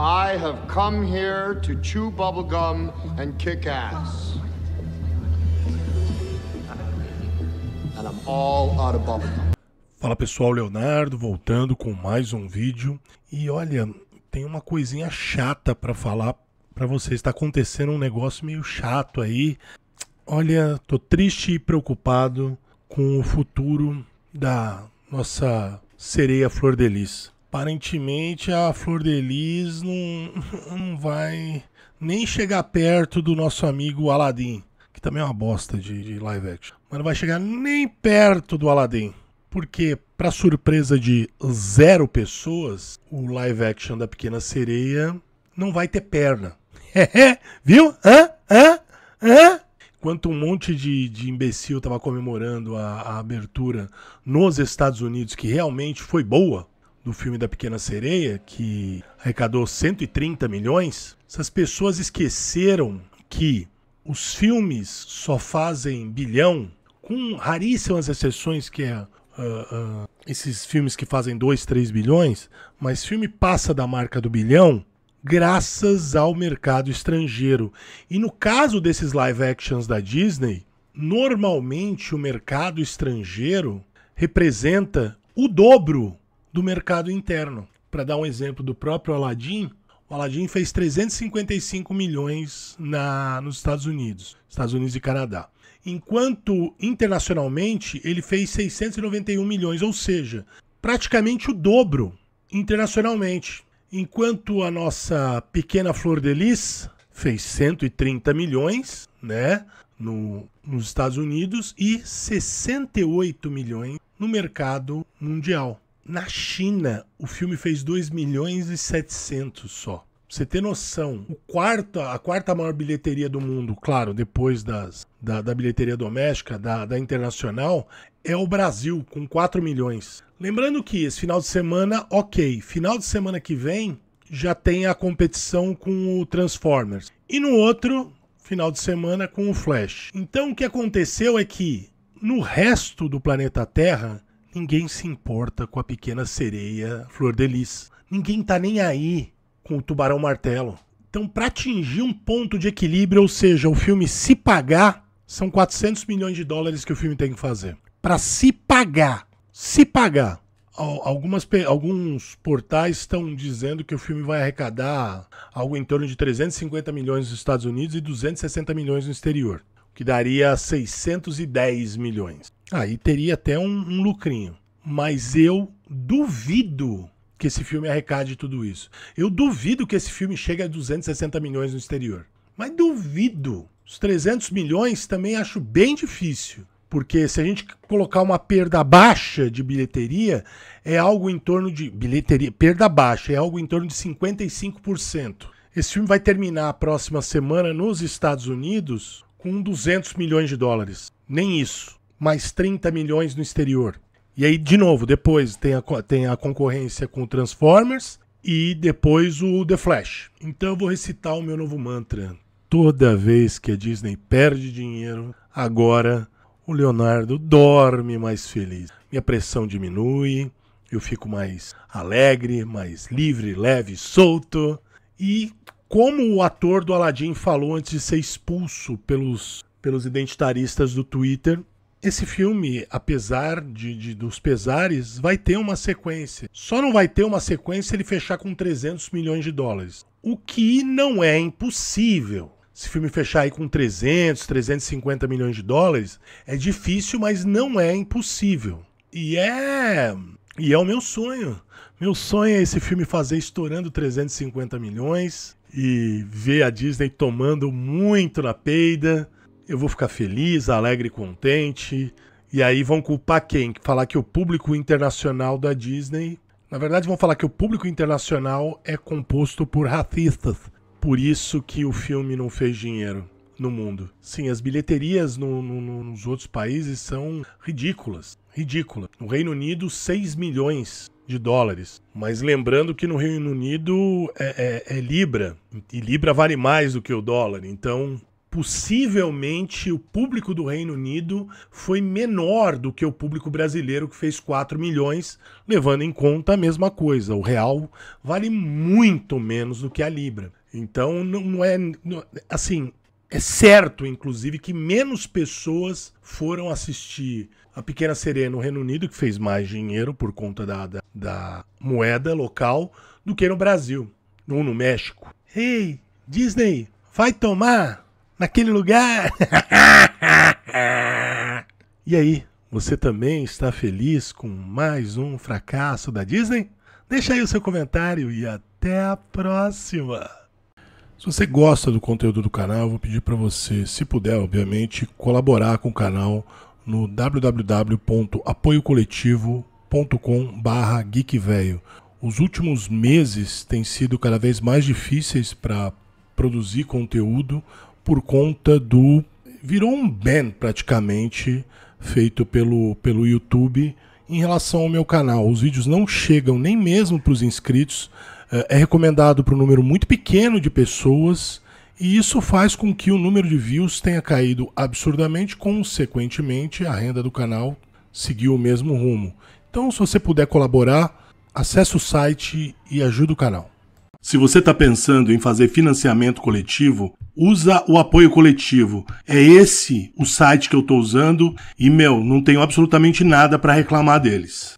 I have come here to chew bubblegum and kick ass. And I'm all out of bubblegum. Fala pessoal, Leonardo voltando com mais um vídeo. E olha, tem uma coisinha chata para falar para vocês. Está acontecendo um negócio meio chato aí. Olha, tô triste e preocupado com o futuro da nossa sereia Flor de aparentemente a Flor de Lis não, não vai nem chegar perto do nosso amigo Aladdin, que também é uma bosta de, de live action. Mas não vai chegar nem perto do Aladdin. Porque, para surpresa de zero pessoas, o live action da Pequena Sereia não vai ter perna. Viu? Hã? Hã? Hã? Enquanto um monte de, de imbecil estava comemorando a, a abertura nos Estados Unidos, que realmente foi boa, do filme da Pequena Sereia, que arrecadou 130 milhões, essas pessoas esqueceram que os filmes só fazem bilhão, com raríssimas exceções, que é uh, uh, esses filmes que fazem 2, 3 bilhões, mas filme passa da marca do bilhão graças ao mercado estrangeiro. E no caso desses live actions da Disney, normalmente o mercado estrangeiro representa o dobro do mercado interno. Para dar um exemplo do próprio Aladdin, o Aladdin fez 355 milhões na, nos Estados Unidos, Estados Unidos e Canadá. Enquanto internacionalmente ele fez 691 milhões, ou seja, praticamente o dobro internacionalmente. Enquanto a nossa pequena Flor de Lis fez 130 milhões, né, no, nos Estados Unidos e 68 milhões no mercado mundial. Na China, o filme fez 2 milhões e 700 só. Pra você ter noção, o quarto, a quarta maior bilheteria do mundo, claro, depois das, da, da bilheteria doméstica, da, da internacional, é o Brasil, com 4 milhões. Lembrando que esse final de semana, ok, final de semana que vem já tem a competição com o Transformers. E no outro, final de semana, com o Flash. Então o que aconteceu é que no resto do planeta Terra, Ninguém se importa com a pequena sereia Flor de Lis. Ninguém tá nem aí com o Tubarão Martelo. Então, para atingir um ponto de equilíbrio, ou seja, o filme se pagar, são 400 milhões de dólares que o filme tem que fazer. Para se pagar, se pagar. Algumas, alguns portais estão dizendo que o filme vai arrecadar algo em torno de 350 milhões nos Estados Unidos e 260 milhões no exterior, o que daria 610 milhões. Aí ah, teria até um, um lucrinho. Mas eu duvido que esse filme arrecade tudo isso. Eu duvido que esse filme chegue a 260 milhões no exterior. Mas duvido. Os 300 milhões também acho bem difícil. Porque se a gente colocar uma perda baixa de bilheteria, é algo em torno de. Bilheteria, perda baixa, é algo em torno de 55%. Esse filme vai terminar a próxima semana nos Estados Unidos com 200 milhões de dólares. Nem isso mais 30 milhões no exterior. E aí, de novo, depois tem a, tem a concorrência com o Transformers e depois o The Flash. Então eu vou recitar o meu novo mantra. Toda vez que a Disney perde dinheiro, agora o Leonardo dorme mais feliz. Minha pressão diminui, eu fico mais alegre, mais livre, leve, solto. E como o ator do Aladdin falou antes de ser expulso pelos, pelos identitaristas do Twitter, esse filme, apesar de, de, dos pesares, vai ter uma sequência. Só não vai ter uma sequência se ele fechar com 300 milhões de dólares. O que não é impossível. Se o filme fechar aí com 300, 350 milhões de dólares, é difícil, mas não é impossível. E é. E é o meu sonho. Meu sonho é esse filme fazer estourando 350 milhões e ver a Disney tomando muito na peida eu vou ficar feliz, alegre, contente. E aí vão culpar quem? Falar que o público internacional da Disney. Na verdade, vão falar que o público internacional é composto por racistas. Por isso que o filme não fez dinheiro no mundo. Sim, as bilheterias no, no, nos outros países são ridículas. Ridícula. No Reino Unido, 6 milhões de dólares. Mas lembrando que no Reino Unido é, é, é Libra. E Libra vale mais do que o dólar. Então, possivelmente o público do Reino Unido foi menor do que o público brasileiro, que fez 4 milhões, levando em conta a mesma coisa. O real vale muito menos do que a Libra. Então, não é. assim, é certo, inclusive, que menos pessoas foram assistir a Pequena Sereia no Reino Unido, que fez mais dinheiro por conta da, da, da moeda local, do que no Brasil ou no México. Ei, hey, Disney, vai tomar! naquele lugar. e aí, você também está feliz com mais um fracasso da Disney? Deixa aí o seu comentário e até a próxima! Se você gosta do conteúdo do canal, vou pedir para você, se puder, obviamente, colaborar com o canal no www.apoiocoletivo.com/geekvelho. Os últimos meses têm sido cada vez mais difíceis para produzir conteúdo, por conta do. Virou um ban praticamente feito pelo, pelo YouTube em relação ao meu canal. Os vídeos não chegam nem mesmo para os inscritos. É, é recomendado para um número muito pequeno de pessoas. E isso faz com que o número de views tenha caído absurdamente, consequentemente, a renda do canal seguiu o mesmo rumo. Então, se você puder colaborar, acesse o site e ajude o canal. Se você está pensando em fazer financiamento coletivo, usa o apoio coletivo. É esse o site que eu estou usando e, meu, não tenho absolutamente nada para reclamar deles.